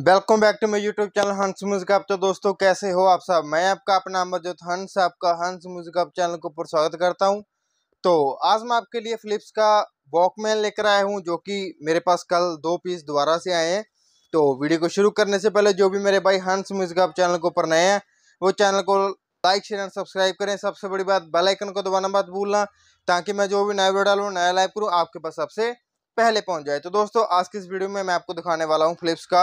welcome back to my YouTube channel Hans music आप तो दोस्तों कैसे हो आप सब मैं आपका अपना अमरजोत हंस आपका हंस म्यूजिक आप चैनल को पर स्वागत करता हूं तो आज मैं आपके लिए फ्लिप्स का वॉकमैन लेकर आया हूं जो कि मेरे पास कल दो पीस दोबारा से आए हैं तो वीडियो को शुरू करने से पहले जो भी मेरे भाई हंस म्यूजिक आप चैनल को ऊपर नए हैं वो चैनल को लाइक शेयर एंड सब्सक्राइब करें सबसे बड़ी बात बेलाइकन को दबाना बात भूलना ताकि मैं जो भी नया वीडियो डालू नया लाइव करूँ आपके पास सबसे पहले पहुंच जाए तो दोस्तों आज की इस वीडियो में मैं आपको दिखाने वाला हूं फ्लिप्स का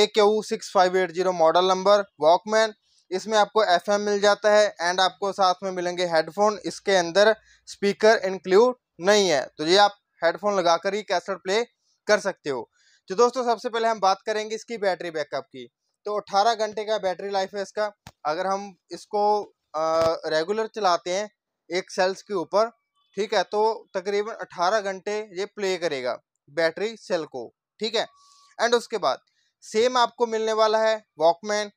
A Q six five eight zero model number walkman इसमें आपको एफएम मिल जाता है एंड आपको साथ में मिलेंगे हेडफोन इसके अंदर स्पीकर इंक्लूड नहीं है तो ये आप हेडफोन लगाकर ही कैसेट प्ले कर सकते हो तो दोस्तों सबसे पहले हम बात करेंगे इसकी बैटरी बैकअप की तो अट्ठारह घंटे का बैटरी लाइफ है इसका अगर हम इसको आ, रेगुलर चलाते हैं एक सेल्स के ऊपर ठीक है तो तकरीबन 18 घंटे ये प्ले करेगा बैटरी सेल को ठीक है एंड उसके बाद सेम आपको मिलने वाला है वॉकमैन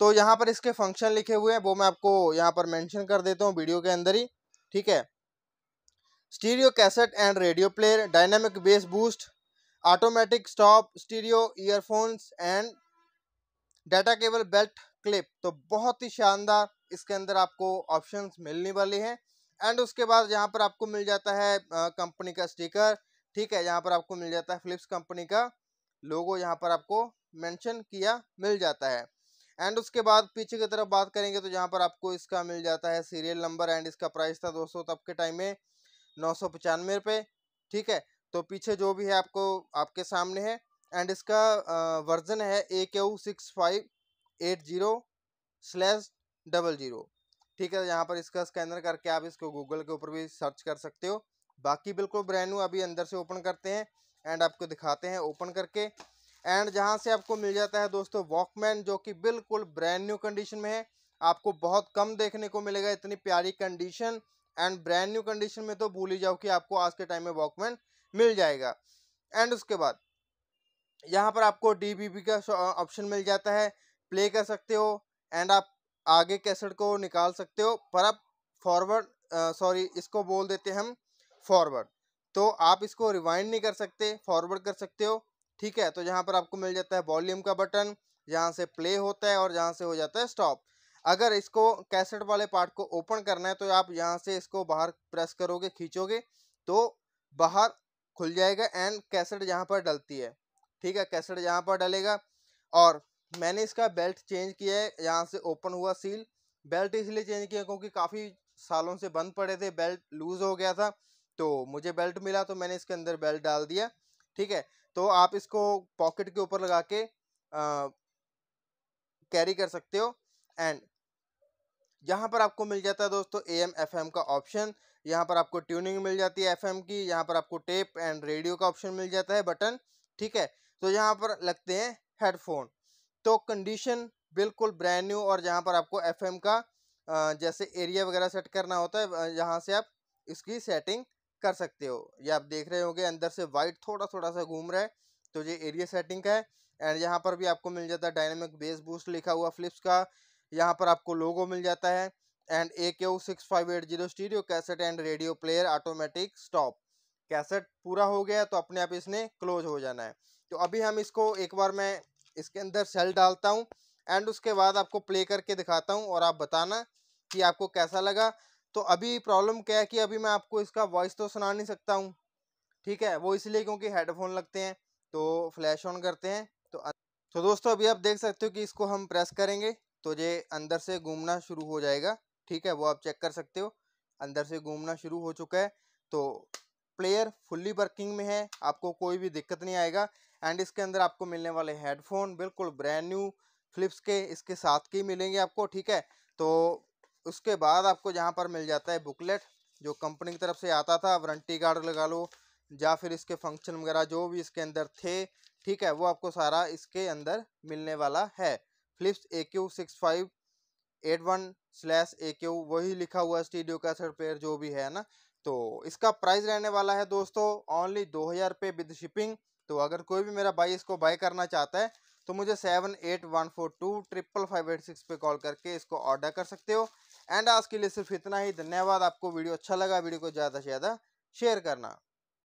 तो यहाँ पर इसके फंक्शन लिखे हुए हैं वो मैं आपको यहाँ पर मेंशन कर देता हूँ वीडियो के अंदर ही ठीक है stereo cassette and radio player dynamic bass boost automatic stop stereo earphones and data cable belt clip तो बहुत ही शानदार इसके अंदर आपको ऑप्शंस मिलने वाले हैं एंड उसके बाद यहाँ पर आपको मिल जाता है कंपनी का स्टिकर ठीक है यहाँ पर आपको मिल जाता है फिलिप्स कंपनी का लोगो यहाँ पर आपको मेंशन किया मिल जाता है एंड उसके बाद पीछे की तरफ बात करेंगे तो यहाँ पर आपको इसका मिल जाता है सीरियल नंबर एंड इसका प्राइस था दोस्तों तब के टाइम में नौ सौ पचानवे रुपये ठीक है तो पीछे जो भी है आपको आपके सामने है एंड इसका वर्जन है ए के ऊ six five eight zero slash double zero ठीक है यहाँ पर इसका स्कैनर करके आप इसको गूगल के ऊपर भी सर्च कर सकते हो बाकी बिल्कुल ब्रांड न्यू अभी अंदर से ओपन करते हैं एंड आपको दिखाते हैं ओपन करके एंड जहाँ से आपको मिल जाता है दोस्तों वॉकमैन जो कि बिल्कुल ब्रांड न्यू कंडीशन में है आपको बहुत कम देखने को मिलेगा इतनी प्यारी condition and brand new condition में तो भूल ही जाओ कि आपको आज के टाइम में वॉकमैन मिल जाएगा एंड उसके बाद यहाँ पर आपको डी का ऑप्शन मिल जाता है प्ले कर सकते हो एंड आप आगे कैसेट को निकाल सकते हो पर आप फॉरवर्ड सॉरी इसको बोल देते हम फॉरवर्ड तो आप इसको रिवाइंड नहीं कर सकते फॉरवर्ड कर सकते हो ठीक है तो यहाँ पर आपको मिल जाता है वॉल्यूम का बटन यहाँ से प्ले होता है और यहाँ से हो जाता है स्टॉप अगर इसको कैसेट वाले पार्ट को ओपन करना है तो आप यहाँ से इसको बाहर प्रेस करोगे खींचोगे तो बाहर खुल जाएगा एंड कैसेट यहाँ पर डलती है ठीक है कैसेट यहाँ पर डलेगा और मैंने इसका बेल्ट चेंज किया है यहाँ से ओपन हुआ सील बेल्ट इसलिए चेंज किया क्योंकि काफ़ी सालों से बंद पड़े थे बेल्ट लूज़ हो गया था तो मुझे बेल्ट मिला तो मैंने इसके अंदर बेल्ट डाल दिया ठीक है तो आप इसको पॉकेट के ऊपर लगा के कैरी कर सकते हो एंड यहाँ पर आपको मिल जाता है दोस्तों ए एम एफ एम का ऑप्शन यहाँ पर आपको ट्यूनिंग मिल जाती है एफ एम की यहाँ पर आपको टेप एंड रेडियो का ऑप्शन मिल जाता है बटन ठीक है तो यहाँ पर लगते हैं हेडफोन तो कंडीशन बिल्कुल ब्रांड न्यू और जहाँ पर आपको एफ का जैसे एरिया वगैरह सेट करना होता है यहाँ से आप इसकी सेटिंग कर सकते हो ये आप देख रहे होंगे अंदर से वाइट थोड़ा थोड़ा सा घूम रहा है तो ये एरिया सेटिंग का है एंड यहाँ पर भी आपको मिल जाता है डायनेमिक बेस बूस्ट लिखा हुआ फ्लिप्स का यहाँ पर आपको लोगो मिल जाता है and A K six five eight zero stereo cassette and radio player automatic stop cassette पूरा हो गया तो अपने आप इसने क्लोज हो जाना है तो अभी हम इसको एक बार मैं इसके अंदर सेल डालता हूँ एंड उसके बाद आपको प्ले करके दिखाता हूँ और आप बताना कि आपको कैसा लगा तो अभी प्रॉब्लम क्या है कि अभी मैं आपको इसका वॉइस तो सुना नहीं सकता हूँ ठीक है वो इसलिए क्योंकि हेडफोन लगते हैं तो फ्लैश ऑन करते हैं तो तो दोस्तों अभी आप देख सकते हो कि इसको हम प्रेस करेंगे तो ये अंदर से घूमना शुरू हो जाएगा ठीक है वो आप चेक कर सकते हो अंदर से घूमना शुरू हो चुका है तो प्लेयर फुल्ली वर्किंग में है आपको कोई भी दिक्कत नहीं आएगा एंड इसके अंदर आपको मिलने वाले हेडफोन बिल्कुल ब्रांड न्यू फ्लिप्स के इसके साथ के मिलेंगे आपको ठीक है तो उसके बाद आपको जहाँ पर मिल जाता है बुकलेट जो कंपनी की तरफ से आता था वारंटी कार्ड लगा लो या फिर इसके फंक्शन वगैरह जो भी इसके अंदर थे ठीक है वो आपको सारा इसके अंदर मिलने वाला है Philips A Q six five eight one slash A Q वही लिखा हुआ स्टीडियो का सर जो भी है ना तो इसका प्राइस रहने वाला है दोस्तों ओनली दो हज़ार रुपये विद शिपिंग तो अगर कोई भी मेरा भाई इसको बाय करना चाहता है तो मुझे seven eight one four two triple five eight six पर कॉल करके इसको ऑर्डर कर सकते हो एंड आज के लिए सिर्फ इतना ही धन्यवाद आपको वीडियो अच्छा लगा वीडियो को ज़्यादा से ज़्यादा शेयर करना